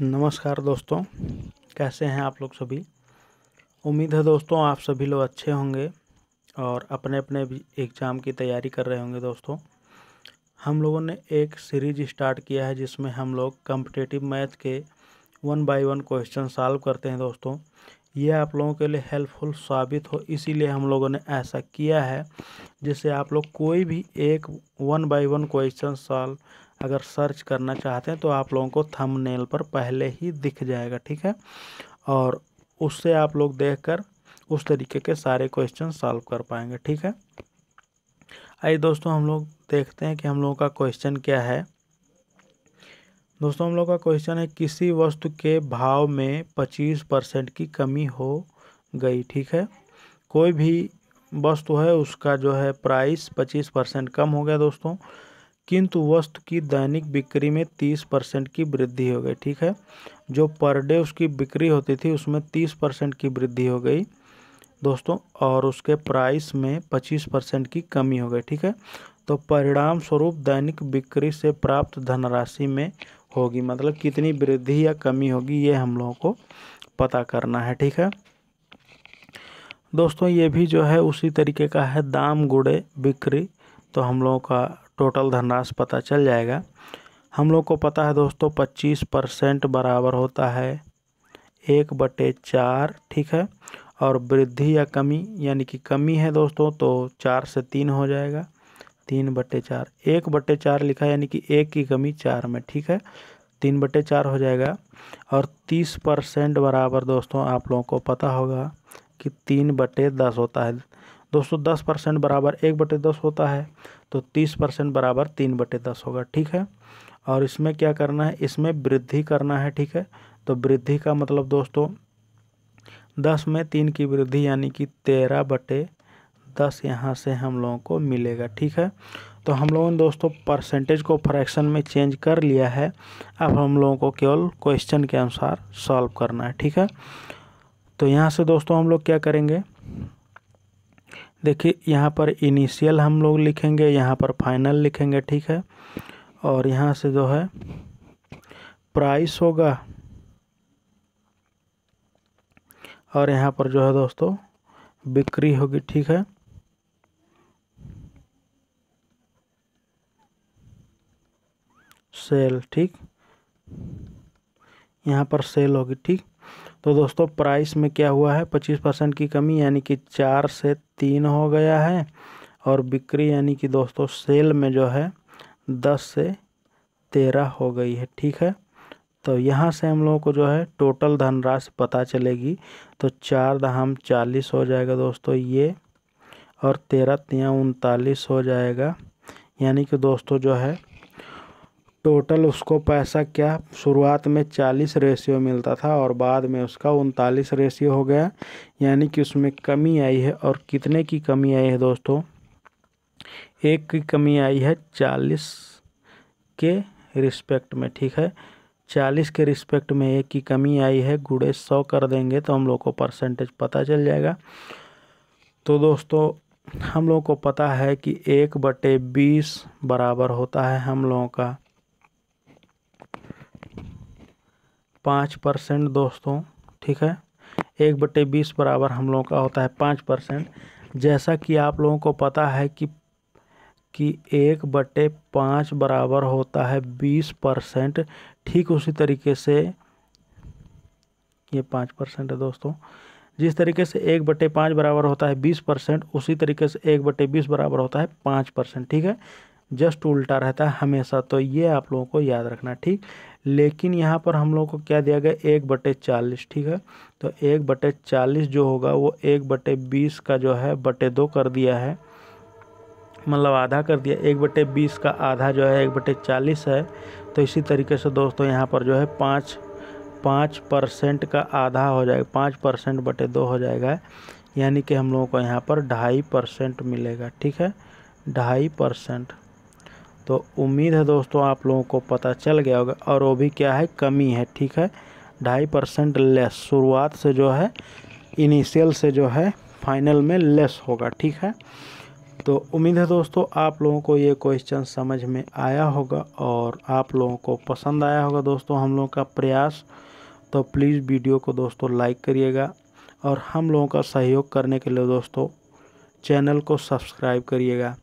नमस्कार दोस्तों कैसे हैं आप लोग सभी उम्मीद है दोस्तों आप सभी लोग अच्छे होंगे और अपने अपने एग्ज़ाम की तैयारी कर रहे होंगे दोस्तों हम लोगों ने एक सीरीज स्टार्ट किया है जिसमें हम लोग कम्पटेटिव मैथ के one by one question solve करते हैं दोस्तों ये आप लोगों के लिए हेल्पफुल साबित हो इसीलिए हम लोगों ने ऐसा किया है जिससे आप लोग कोई भी एक one by one question solve अगर सर्च करना चाहते हैं तो आप लोगों को थंबनेल पर पहले ही दिख जाएगा ठीक है और उससे आप लोग देखकर उस तरीके के सारे क्वेश्चन सॉल्व कर पाएंगे ठीक है आइए दोस्तों हम लोग देखते हैं कि हम लोगों का क्वेश्चन क्या है दोस्तों हम लोग का क्वेश्चन है किसी वस्तु के भाव में पच्चीस परसेंट की कमी हो गई ठीक है कोई भी वस्तु है उसका जो है प्राइस पच्चीस परसेंट कम हो गया दोस्तों किंतु वस्तु की दैनिक बिक्री में तीस परसेंट की वृद्धि हो गई ठीक है जो पर डे उसकी बिक्री होती थी उसमें तीस परसेंट की वृद्धि हो गई दोस्तों और उसके प्राइस में पच्चीस परसेंट की कमी हो गई ठीक है तो परिणाम स्वरूप दैनिक बिक्री से प्राप्त धनराशि में होगी मतलब कितनी वृद्धि या कमी होगी ये हम लोगों को पता करना है ठीक है दोस्तों ये भी जो है उसी तरीके का है दाम गुड़े बिक्री तो हम लोगों का टोटल धनराशि पता चल जाएगा हम लोग को पता है दोस्तों पच्चीस परसेंट बराबर होता है एक बटे चार ठीक है और वृद्धि या कमी यानी कि कमी है दोस्तों तो चार से तीन हो जाएगा तीन बटे चार एक बटे चार लिखा यानी कि एक की कमी चार में ठीक है तीन बटे चार हो जाएगा और तीस परसेंट बराबर दोस्तों आप लोगों को पता होगा कि तीन बटे दस होता है दोस्तों दस परसेंट बराबर एक बटे दस होता है तो तीस परसेंट बराबर तीन बटे दस होगा ठीक है और इसमें क्या करना है इसमें वृद्धि करना है ठीक है तो वृद्धि का मतलब दोस्तों दस में तीन की वृद्धि यानी कि तेरह बटे दस यहाँ से हम लोगों को मिलेगा ठीक है तो हम लोगों ने दोस्तों परसेंटेज को फ्रैक्शन में चेंज कर लिया है अब हम लोगों को केवल क्वेश्चन के अनुसार सॉल्व करना है ठीक है तो यहाँ से दोस्तों हम लोग क्या करेंगे देखिए यहाँ पर इनिशियल हम लोग लिखेंगे यहाँ पर फाइनल लिखेंगे ठीक है और यहाँ से जो है प्राइस होगा और यहाँ पर जो है दोस्तों बिक्री होगी ठीक है सेल ठीक यहाँ पर सेल होगी ठीक तो दोस्तों प्राइस में क्या हुआ है पच्चीस परसेंट की कमी यानी कि चार से तीन हो गया है और बिक्री यानी कि दोस्तों सेल में जो है दस से तेरह हो गई है ठीक है तो यहाँ से हम लोगों को जो है टोटल धनराशि पता चलेगी तो चार दहम चालीस हो जाएगा दोस्तों ये और तेरह तिया उनतालीस हो जाएगा यानी कि दोस्तों जो है टोटल उसको पैसा क्या शुरुआत में चालीस रेशियो मिलता था और बाद में उसका उनतालीस रेशियो हो गया यानी कि उसमें कमी आई है और कितने की कमी आई है दोस्तों एक की कमी आई है चालीस के रिस्पेक्ट में ठीक है चालीस के रिस्पेक्ट में एक की कमी आई है गुड़े सौ कर देंगे तो हम लोग को परसेंटेज पता चल जाएगा तो दोस्तों हम लोगों को पता है कि एक बटे बीस बराबर होता है हम लोगों का पाँच परसेंट दोस्तों ठीक है एक बटे बीस बराबर हम लोगों का होता है पाँच परसेंट जैसा कि आप लोगों को पता है कि कि एक बटे पाँच बराबर होता है बीस परसेंट ठीक उसी तरीके से ये पाँच परसेंट है दोस्तों जिस तरीके से एक बटे पाँच बराबर होता है बीस परसेंट उसी तरीके से एक बटे बीस बराबर होता है पाँच परसेंट ठीक है जस्ट उल्टा रहता है हमेशा तो ये आप लोगों को याद रखना ठीक लेकिन यहाँ पर हम लोग को क्या दिया गया एक बटे चालीस ठीक है तो एक बटे चालीस जो होगा वो एक बटे बीस का जो है बटे दो कर दिया है मतलब आधा कर दिया एक बटे बीस का आधा जो है एक बटे चालीस है तो इसी तरीके से दोस्तों यहाँ पर जो है पाँच पाँच परसेंट का आधा हो जाएगा पाँच परसेंट बटे दो हो जाएगा यानी कि हम लोगों को यहाँ पर ढाई परसेंट मिलेगा ठीक है ढाई परसेंट तो उम्मीद है दोस्तों आप लोगों को पता चल गया होगा और वो भी क्या है कमी है ठीक है ढाई परसेंट लेस शुरुआत से जो है इनिशियल से जो है फाइनल में लेस होगा ठीक है तो उम्मीद है दोस्तों आप लोगों को ये क्वेश्चन समझ में आया होगा और आप लोगों को पसंद आया होगा दोस्तों हम लोगों का प्रयास तो प्लीज़ वीडियो को दोस्तों लाइक करिएगा और हम लोगों का सहयोग करने के लिए दोस्तों चैनल को सब्सक्राइब करिएगा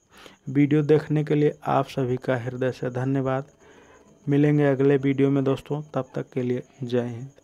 वीडियो देखने के लिए आप सभी का हृदय से धन्यवाद मिलेंगे अगले वीडियो में दोस्तों तब तक के लिए जय हिंद